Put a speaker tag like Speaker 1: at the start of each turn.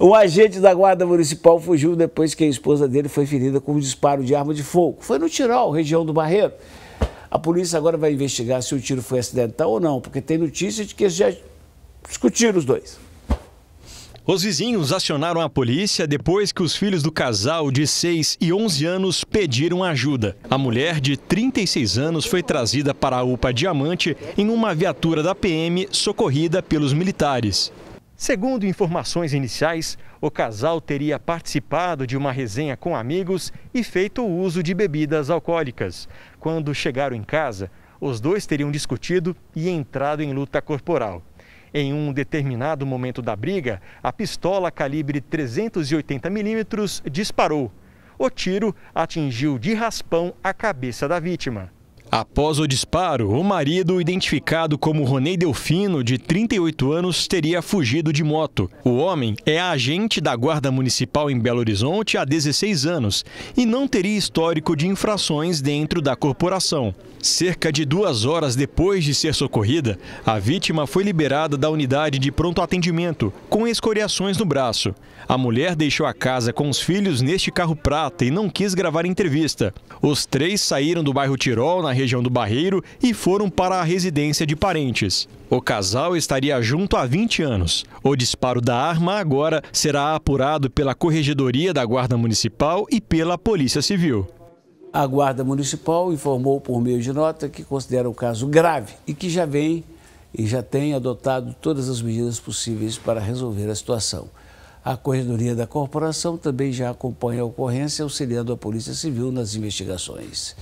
Speaker 1: Um agente da Guarda Municipal fugiu depois que a esposa dele foi ferida com um disparo de arma de fogo. Foi no Tirol, região do Barreiro. A polícia agora vai investigar se o tiro foi acidental ou não, porque tem notícia de que eles já discutiram os dois.
Speaker 2: Os vizinhos acionaram a polícia depois que os filhos do casal de 6 e 11 anos pediram ajuda. A mulher de 36 anos foi trazida para a UPA Diamante em uma viatura da PM socorrida pelos militares. Segundo informações iniciais, o casal teria participado de uma resenha com amigos e feito uso de bebidas alcoólicas. Quando chegaram em casa, os dois teriam discutido e entrado em luta corporal. Em um determinado momento da briga, a pistola calibre 380 milímetros disparou. O tiro atingiu de raspão a cabeça da vítima. Após o disparo, o marido, identificado como Ronei Delfino, de 38 anos, teria fugido de moto. O homem é agente da Guarda Municipal em Belo Horizonte há 16 anos e não teria histórico de infrações dentro da corporação. Cerca de duas horas depois de ser socorrida, a vítima foi liberada da unidade de pronto atendimento, com escoriações no braço. A mulher deixou a casa com os filhos neste carro prata e não quis gravar entrevista. Os três saíram do bairro Tirol, na região região do Barreiro e foram para a residência de parentes. O casal estaria junto há 20 anos. O disparo da arma agora será apurado pela Corregedoria da Guarda Municipal e pela Polícia Civil.
Speaker 1: A Guarda Municipal informou por meio de nota que considera o caso grave e que já vem e já tem adotado todas as medidas possíveis para resolver a situação. A Corredoria da Corporação também já acompanha a ocorrência, auxiliando a Polícia Civil nas investigações.